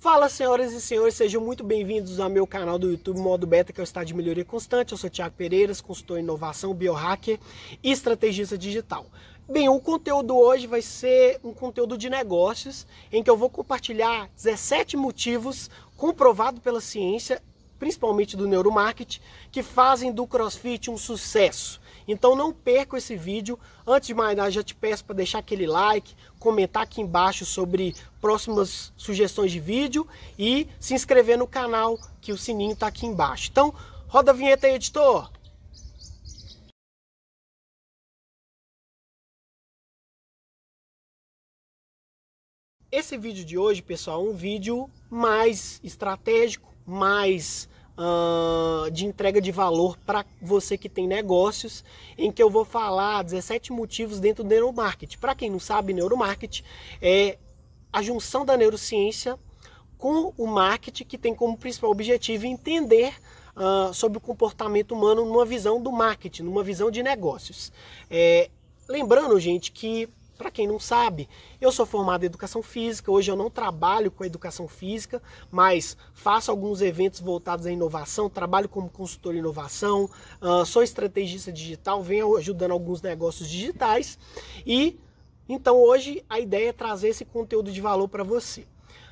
Fala senhoras e senhores, sejam muito bem-vindos ao meu canal do YouTube Modo Beta, que é o estado de melhoria constante. Eu sou Tiago Pereiras, consultor em inovação, biohacker e estrategista digital. Bem, o conteúdo hoje vai ser um conteúdo de negócios, em que eu vou compartilhar 17 motivos comprovados pela ciência, principalmente do neuromarketing, que fazem do CrossFit um sucesso. Então não perca esse vídeo. Antes de mais nada, já te peço para deixar aquele like, comentar aqui embaixo sobre próximas sugestões de vídeo e se inscrever no canal, que o sininho está aqui embaixo. Então, roda a vinheta aí, editor! Esse vídeo de hoje, pessoal, é um vídeo mais estratégico, mais uh, de entrega de valor para você que tem negócios, em que eu vou falar 17 motivos dentro do neuromarketing. Para quem não sabe, neuromarketing é a junção da neurociência com o marketing que tem como principal objetivo entender uh, sobre o comportamento humano numa visão do marketing, numa visão de negócios. É, lembrando, gente, que para quem não sabe, eu sou formado em educação física, hoje eu não trabalho com educação física, mas faço alguns eventos voltados à inovação, trabalho como consultor em inovação, ah, sou estrategista digital, venho ajudando alguns negócios digitais e então hoje a ideia é trazer esse conteúdo de valor para você.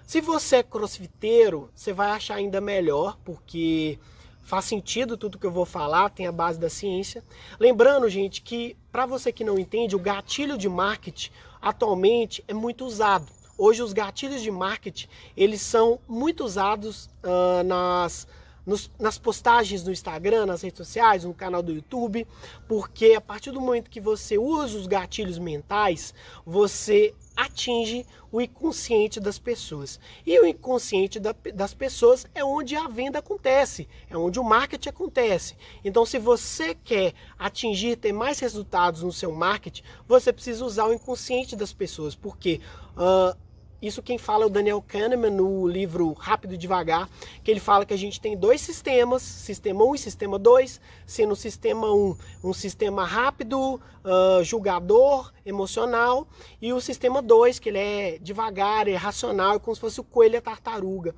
Se você é crossfiteiro, você vai achar ainda melhor, porque faz sentido tudo que eu vou falar, tem a base da ciência. Lembrando, gente, que para você que não entende, o gatilho de marketing atualmente é muito usado. Hoje os gatilhos de marketing eles são muito usados uh, nas nos, nas postagens no Instagram, nas redes sociais, no canal do YouTube, porque a partir do momento que você usa os gatilhos mentais, você atinge o inconsciente das pessoas. E o inconsciente da, das pessoas é onde a venda acontece, é onde o marketing acontece. Então, se você quer atingir, ter mais resultados no seu marketing, você precisa usar o inconsciente das pessoas, porque uh, isso quem fala é o Daniel Kahneman no livro Rápido e Devagar, que ele fala que a gente tem dois sistemas, sistema 1 um e sistema 2, sendo o sistema 1 um, um sistema rápido, uh, julgador, emocional, e o sistema 2, que ele é devagar, é racional, é como se fosse o coelho e a tartaruga.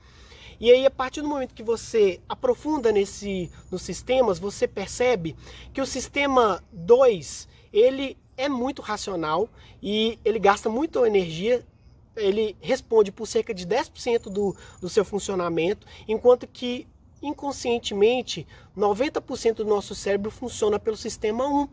E aí, a partir do momento que você aprofunda nesse, nos sistemas, você percebe que o sistema 2, ele é muito racional e ele gasta muita energia ele responde por cerca de 10% do, do seu funcionamento, enquanto que inconscientemente 90% do nosso cérebro funciona pelo sistema 1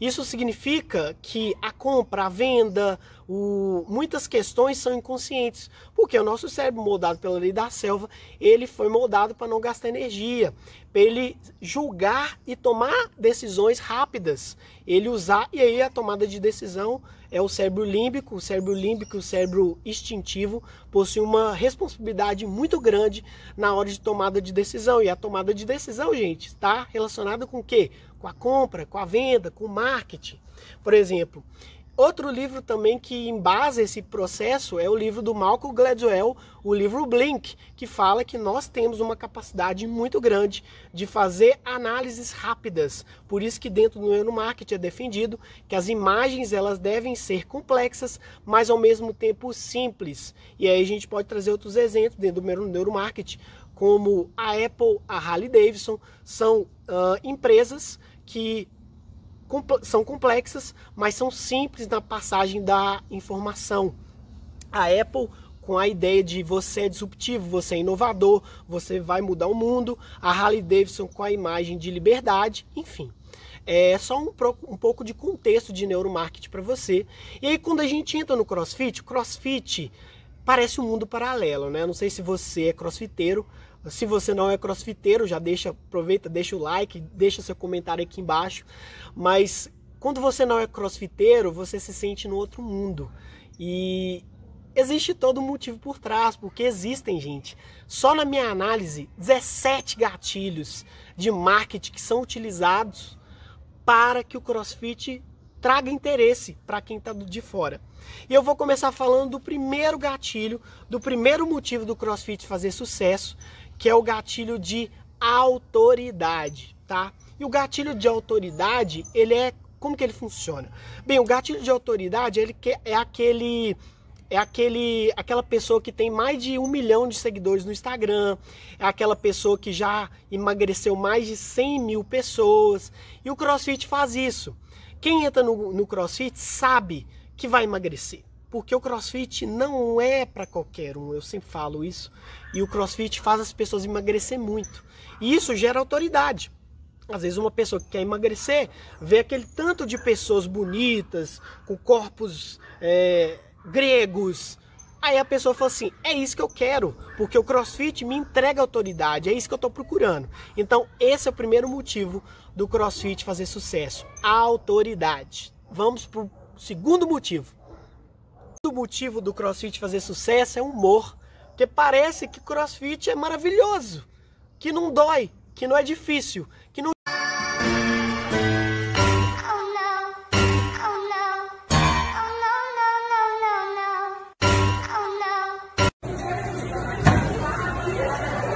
isso significa que a compra, a venda, o... muitas questões são inconscientes, porque o nosso cérebro, moldado pela lei da selva, ele foi moldado para não gastar energia, para ele julgar e tomar decisões rápidas, ele usar, e aí a tomada de decisão é o cérebro límbico, o cérebro límbico, o cérebro instintivo, possui uma responsabilidade muito grande na hora de tomada de decisão, e a tomada de decisão, gente, está relacionada com o quê? com a compra, com a venda, com o marketing, por exemplo. Outro livro também que embasa esse processo é o livro do Malcolm Gladwell, o livro Blink, que fala que nós temos uma capacidade muito grande de fazer análises rápidas. Por isso que dentro do neuromarketing é defendido que as imagens elas devem ser complexas, mas ao mesmo tempo simples. E aí a gente pode trazer outros exemplos dentro do neuromarketing, como a Apple, a Harley Davidson, são uh, empresas que são complexas, mas são simples na passagem da informação. A Apple com a ideia de você é disruptivo, você é inovador, você vai mudar o mundo, a Harley Davidson com a imagem de liberdade, enfim. É só um, um pouco de contexto de neuromarketing para você. E aí quando a gente entra no CrossFit, CrossFit parece um mundo paralelo, né? Não sei se você é crossfiteiro, se você não é crossfiteiro, já deixa, aproveita, deixa o like, deixa seu comentário aqui embaixo. Mas quando você não é crossfiteiro, você se sente no outro mundo. E existe todo um motivo por trás, porque existem, gente. Só na minha análise, 17 gatilhos de marketing que são utilizados para que o crossfit traga interesse para quem está de fora. E eu vou começar falando do primeiro gatilho, do primeiro motivo do CrossFit fazer sucesso, que é o gatilho de autoridade, tá? E o gatilho de autoridade, ele é como que ele funciona? Bem, o gatilho de autoridade, ele é aquele é aquele aquela pessoa que tem mais de um milhão de seguidores no Instagram, é aquela pessoa que já emagreceu mais de 100 mil pessoas. E o CrossFit faz isso. Quem entra no, no CrossFit sabe que vai emagrecer porque o crossfit não é para qualquer um, eu sempre falo isso. E o crossfit faz as pessoas emagrecer muito. E isso gera autoridade. Às vezes uma pessoa que quer emagrecer vê aquele tanto de pessoas bonitas, com corpos é, gregos. Aí a pessoa fala assim: é isso que eu quero, porque o crossfit me entrega autoridade, é isso que eu estou procurando. Então, esse é o primeiro motivo do crossfit fazer sucesso: autoridade. Vamos para o segundo motivo do motivo do crossfit fazer sucesso é humor. Porque parece que crossfit é maravilhoso, que não dói, que não é difícil, que não.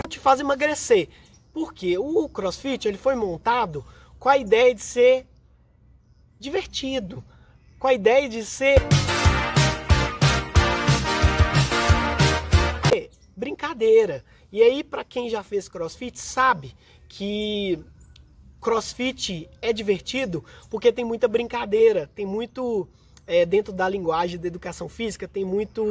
te faz emagrecer. Porque o CrossFit ele foi montado com a ideia de ser divertido, com a ideia de ser brincadeira. E aí, para quem já fez crossfit, sabe que crossfit é divertido porque tem muita brincadeira, tem muito. É, dentro da linguagem da educação física, tem muito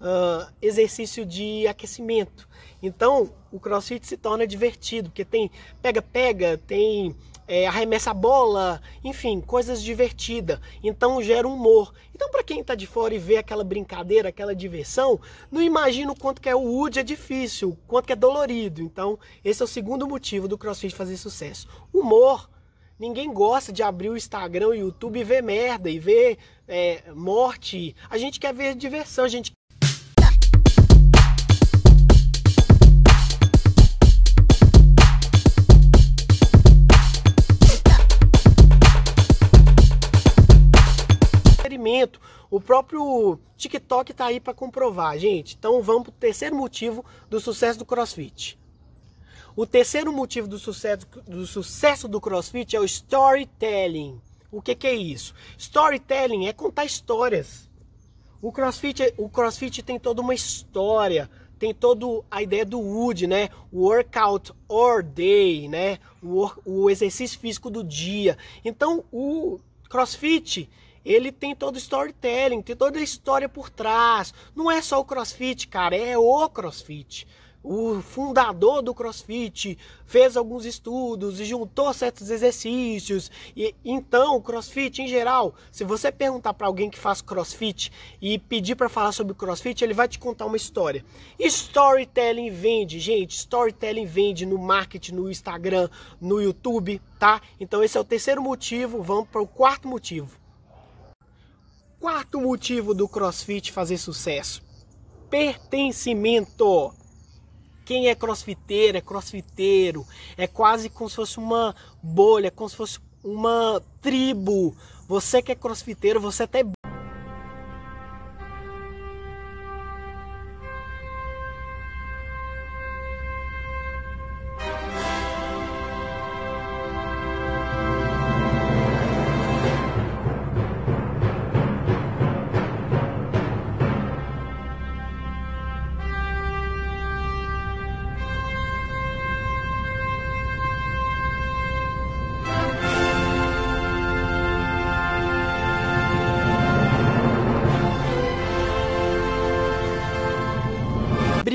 uh, exercício de aquecimento. Então, o crossfit se torna divertido, porque tem pega-pega, tem é, arremessa a bola, enfim, coisas divertidas. Então gera humor. Então, para quem está de fora e vê aquela brincadeira, aquela diversão, não imagina o quanto que é o wood é difícil, o quanto que é dolorido. Então, esse é o segundo motivo do CrossFit fazer sucesso. Humor. Ninguém gosta de abrir o Instagram, o YouTube e ver merda e ver é, morte. A gente quer ver diversão, a gente O próprio TikTok está aí para comprovar, gente. Então vamos para o terceiro motivo do sucesso do CrossFit. O terceiro motivo do sucesso do, sucesso do CrossFit é o storytelling. O que, que é isso? Storytelling é contar histórias. O CrossFit, é, o CrossFit tem toda uma história tem toda a ideia do Wood, né? Workout or day, né? O, o exercício físico do dia. Então, o CrossFit, ele tem todo o storytelling, tem toda a história por trás. Não é só o CrossFit, cara, é o CrossFit. O fundador do CrossFit fez alguns estudos e juntou certos exercícios. E então, o CrossFit em geral, se você perguntar para alguém que faz CrossFit e pedir para falar sobre CrossFit, ele vai te contar uma história. Storytelling vende, gente. Storytelling vende no marketing, no Instagram, no YouTube, tá? Então esse é o terceiro motivo. Vamos para o quarto motivo Quarto motivo do CrossFit fazer sucesso: pertencimento. Quem é crossfiteiro é crossfiteiro. É quase como se fosse uma bolha, como se fosse uma tribo. Você que é crossfiteiro, você até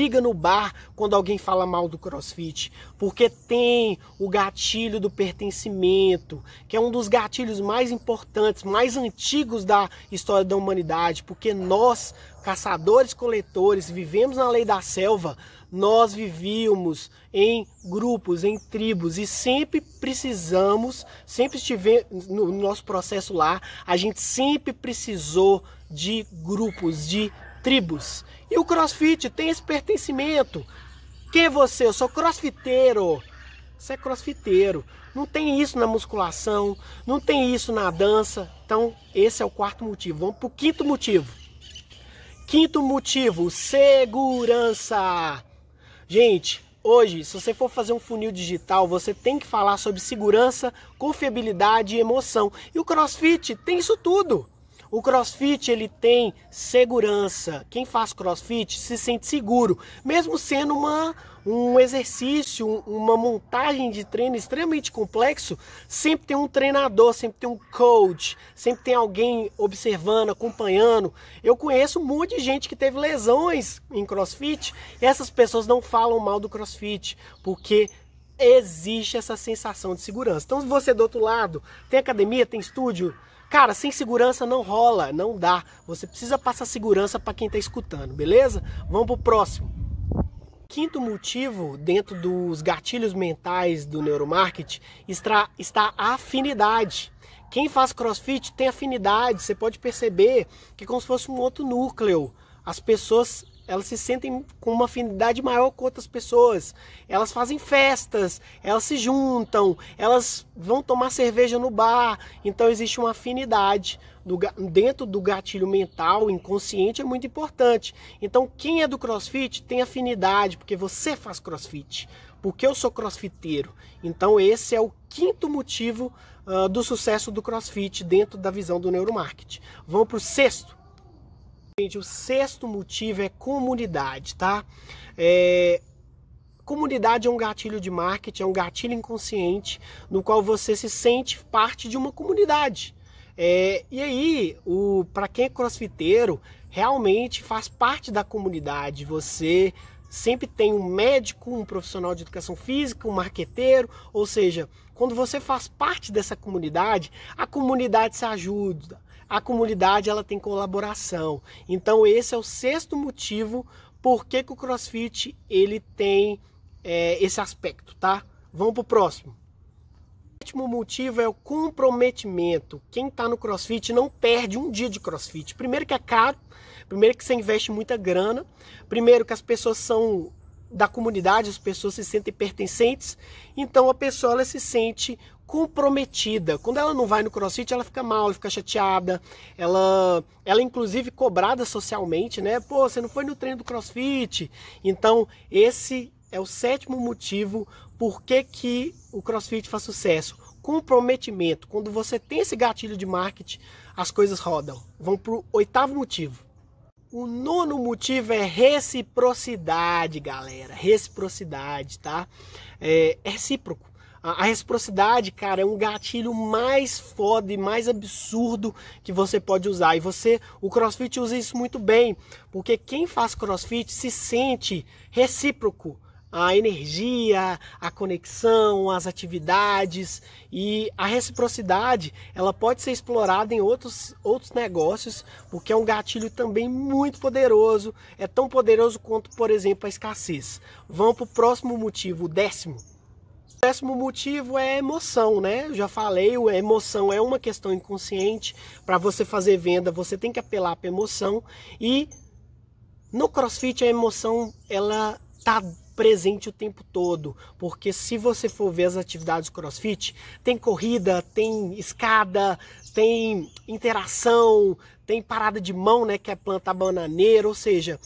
briga no bar quando alguém fala mal do crossfit, porque tem o gatilho do pertencimento, que é um dos gatilhos mais importantes, mais antigos da história da humanidade, porque nós, caçadores coletores, vivemos na lei da selva, nós vivíamos em grupos, em tribos e sempre precisamos, sempre estiver no nosso processo lá, a gente sempre precisou de grupos, de tribos. E o crossfit tem esse pertencimento. Quem é você? Eu sou crossfiteiro. Você é crossfiteiro. Não tem isso na musculação, não tem isso na dança. Então, esse é o quarto motivo. Vamos para o quinto motivo. Quinto motivo: segurança. Gente, hoje, se você for fazer um funil digital, você tem que falar sobre segurança, confiabilidade e emoção. E o crossfit tem isso tudo. O CrossFit ele tem segurança. Quem faz CrossFit se sente seguro, mesmo sendo uma um exercício, uma montagem de treino extremamente complexo, sempre tem um treinador, sempre tem um coach, sempre tem alguém observando, acompanhando. Eu conheço um monte de gente que teve lesões em CrossFit. E essas pessoas não falam mal do CrossFit, porque existe essa sensação de segurança. Então, se você do outro lado tem academia, tem estúdio, Cara, sem segurança não rola, não dá. Você precisa passar segurança para quem está escutando, beleza? Vamos pro próximo. Quinto motivo dentro dos gatilhos mentais do neuromarketing está, está a afinidade. Quem faz crossfit tem afinidade, você pode perceber que é como se fosse um outro núcleo. As pessoas elas se sentem com uma afinidade maior com outras pessoas. Elas fazem festas, elas se juntam, elas vão tomar cerveja no bar. Então existe uma afinidade do, dentro do gatilho mental, inconsciente, é muito importante. Então quem é do crossfit tem afinidade, porque você faz crossfit, porque eu sou crossfiteiro. Então esse é o quinto motivo uh, do sucesso do crossfit dentro da visão do neuromarketing. Vamos para o sexto Gente, o sexto motivo é comunidade, tá? É... Comunidade é um gatilho de marketing, é um gatilho inconsciente no qual você se sente parte de uma comunidade. É, e aí, o para quem é crossfiteiro, realmente faz parte da comunidade. Você sempre tem um médico, um profissional de educação física, um marqueteiro, ou seja, quando você faz parte dessa comunidade, a comunidade se ajuda, a comunidade ela tem colaboração. Então esse é o sexto motivo por que, que o CrossFit ele tem é, esse aspecto, tá? Vamos pro próximo. O último motivo é o comprometimento. Quem está no CrossFit não perde um dia de CrossFit. Primeiro que é caro, primeiro que você investe muita grana, primeiro que as pessoas são da comunidade, as pessoas se sentem pertencentes, então a pessoa ela se sente comprometida. Quando ela não vai no crossfit, ela fica mal, ela fica chateada, ela, ela é inclusive cobrada socialmente, né? Pô, você não foi no treino do crossfit. Então, esse é o sétimo motivo por que, que o crossfit faz sucesso. Comprometimento. Quando você tem esse gatilho de marketing, as coisas rodam. Vão para o oitavo motivo. O nono motivo é reciprocidade, galera. Reciprocidade, tá? é, é recíproco a, reciprocidade, cara, é um gatilho mais foda e mais absurdo que você pode usar. E você, o CrossFit usa isso muito bem, porque quem faz CrossFit se sente recíproco. A energia, a conexão, as atividades e a reciprocidade, ela pode ser explorada em outros, outros negócios, porque é um gatilho também muito poderoso. É tão poderoso quanto, por exemplo, a escassez. Vamos para o próximo motivo, o décimo o décimo motivo é emoção, né? Eu já falei, a emoção é uma questão inconsciente. Para você fazer venda, você tem que apelar para emoção e no CrossFit a emoção ela tá presente o tempo todo, porque se você for ver as atividades CrossFit, tem corrida, tem escada, tem interação, tem parada de mão, né, que é plantar bananeira, ou seja,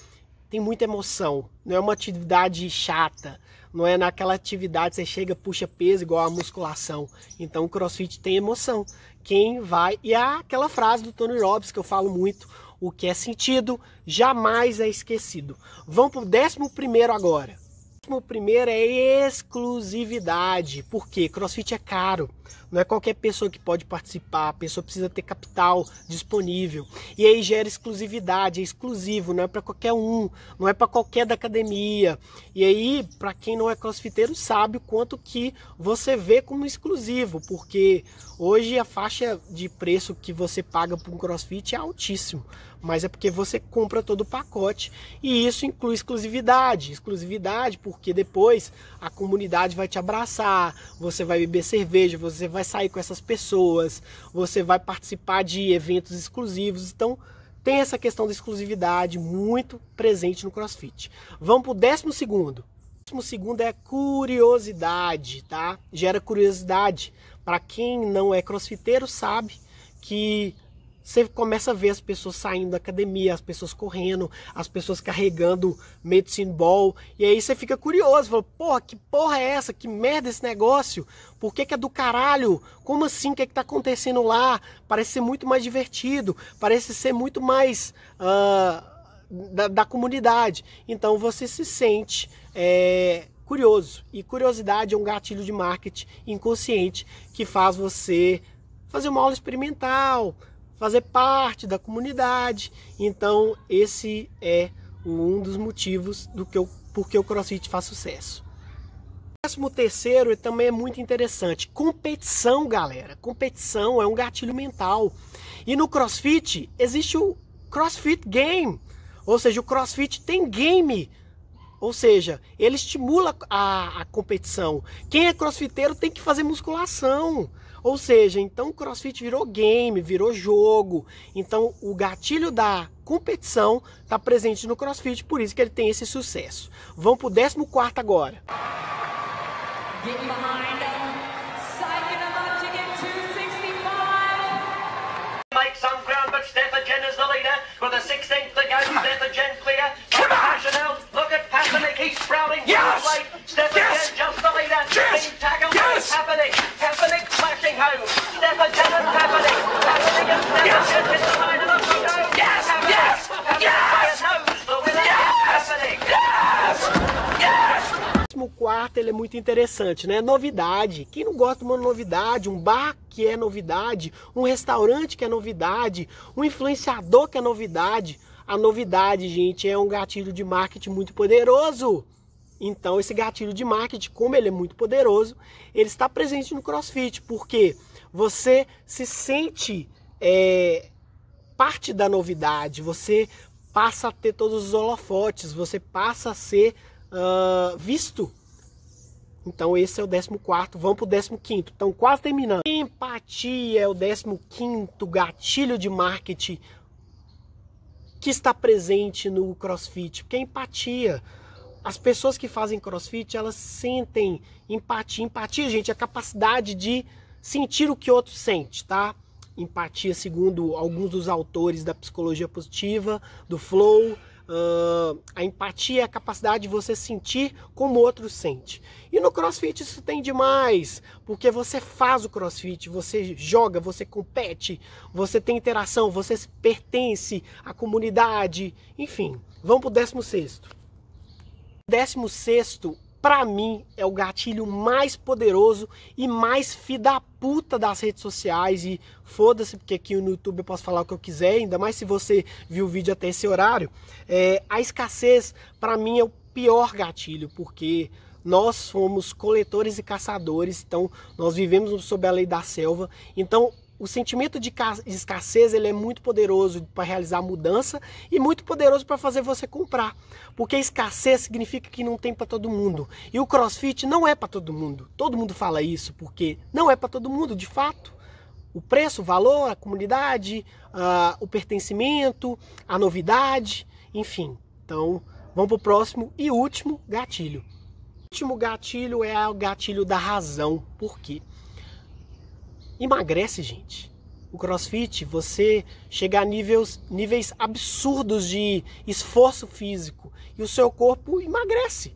tem muita emoção. Não é uma atividade chata não é naquela atividade você chega, puxa peso igual a musculação. Então o crossfit tem emoção. Quem vai. E há aquela frase do Tony Robbins que eu falo muito: o que é sentido jamais é esquecido. Vamos para o décimo primeiro agora. O décimo primeiro é exclusividade, Por quê? crossfit é caro. Não é qualquer pessoa que pode participar, a pessoa precisa ter capital disponível. E aí gera exclusividade, é exclusivo, não é para qualquer um, não é para qualquer da academia. E aí, para quem não é crossfiteiro, sabe o quanto que você vê como exclusivo, porque hoje a faixa de preço que você paga por um crossfit é altíssimo, mas é porque você compra todo o pacote e isso inclui exclusividade. Exclusividade porque depois a comunidade vai te abraçar, você vai beber cerveja, você você vai sair com essas pessoas, você vai participar de eventos exclusivos. Então, tem essa questão da exclusividade muito presente no CrossFit. Vamos para o décimo segundo. O décimo segundo é curiosidade, tá? Gera curiosidade. Para quem não é crossfiteiro, sabe que você começa a ver as pessoas saindo da academia, as pessoas correndo, as pessoas carregando medicine ball, e aí você fica curioso, fala, porra, que porra é essa? Que merda esse negócio? Por que, que é do caralho? Como assim? O que é que tá acontecendo lá? Parece ser muito mais divertido, parece ser muito mais uh, da, da, comunidade. Então você se sente é, curioso, e curiosidade é um gatilho de marketing inconsciente que faz você fazer uma aula experimental, fazer parte da comunidade. Então, esse é um dos motivos do que eu, porque o CrossFit faz sucesso. O décimo terceiro também é muito interessante. Competição, galera. Competição é um gatilho mental. E no CrossFit existe o CrossFit Game. Ou seja, o CrossFit tem game. Ou seja, ele estimula a, a competição. Quem é crossfiteiro tem que fazer musculação. Ou seja, então o CrossFit virou game, virou jogo. Então o gatilho da competição está presente no CrossFit, por isso que ele tem esse sucesso. Vamos para o 14 quarto agora. Make some ground, but Jen is the leader. With a 16th to go, Jen clear. He's sprouting. Yes! Step yes! again, just the leader. Yes! Yes! home. Step again, and and yes! Yes! Yes! Yes! Yes! Yes! O quarto ele é muito interessante, né? Novidade. Quem não gosta de uma novidade, um bar que é novidade, um restaurante que é novidade, um influenciador que é novidade. A novidade, gente, é um gatilho de marketing muito poderoso. Então, esse gatilho de marketing, como ele é muito poderoso, ele está presente no CrossFit, porque você se sente é, parte da novidade, você passa a ter todos os holofotes, você passa a ser uh, visto. Então, esse é o 14. Vamos para o 15. Então, quase terminando. Empatia é o 15 gatilho de marketing que está presente no crossfit, porque é empatia. As pessoas que fazem crossfit, elas sentem empatia. Empatia, gente, é a capacidade de sentir o que outro sente, tá? Empatia, segundo alguns dos autores da psicologia positiva, do flow, Uh, a empatia é a capacidade de você sentir como o outro sente. E no crossfit isso tem demais, porque você faz o crossfit, você joga, você compete, você tem interação, você pertence à comunidade, enfim. Vamos para o décimo sexto. Décimo sexto para mim é o gatilho mais poderoso e mais fida puta das redes sociais e foda-se porque aqui no YouTube eu posso falar o que eu quiser, ainda mais se você viu o vídeo até esse horário. É, a escassez para mim é o pior gatilho porque nós somos coletores e caçadores, então nós vivemos sob a lei da selva. Então o sentimento de escassez ele é muito poderoso para realizar mudança e muito poderoso para fazer você comprar. Porque escassez significa que não tem para todo mundo. E o CrossFit não é para todo mundo. Todo mundo fala isso porque não é para todo mundo, de fato. O preço, o valor, a comunidade, uh, o pertencimento, a novidade, enfim. Então, vamos para o próximo e último gatilho. O último gatilho é o gatilho da razão. Por quê? Emagrece, gente. O crossfit, você chega a níveis, níveis absurdos de esforço físico e o seu corpo emagrece.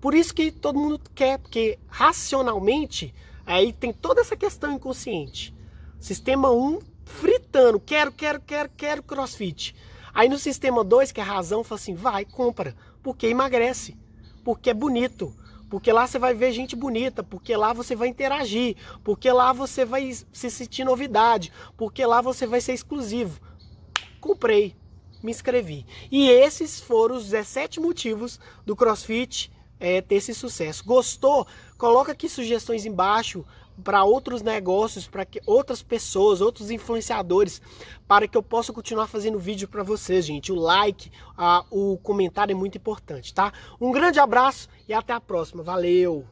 Por isso que todo mundo quer, porque racionalmente aí tem toda essa questão inconsciente. Sistema 1 fritando, quero, quero, quero, quero crossfit. Aí no sistema 2, que é a razão, fala assim, vai, compra, porque emagrece, porque é bonito, porque lá você vai ver gente bonita, porque lá você vai interagir, porque lá você vai se sentir novidade, porque lá você vai ser exclusivo. Comprei, me inscrevi. E esses foram os 17 motivos do CrossFit é, ter esse sucesso. Gostou? Coloca aqui sugestões embaixo para outros negócios, para que outras pessoas, outros influenciadores, para que eu possa continuar fazendo vídeo para vocês, gente. O like, a, o comentário é muito importante, tá? Um grande abraço e até a próxima. Valeu!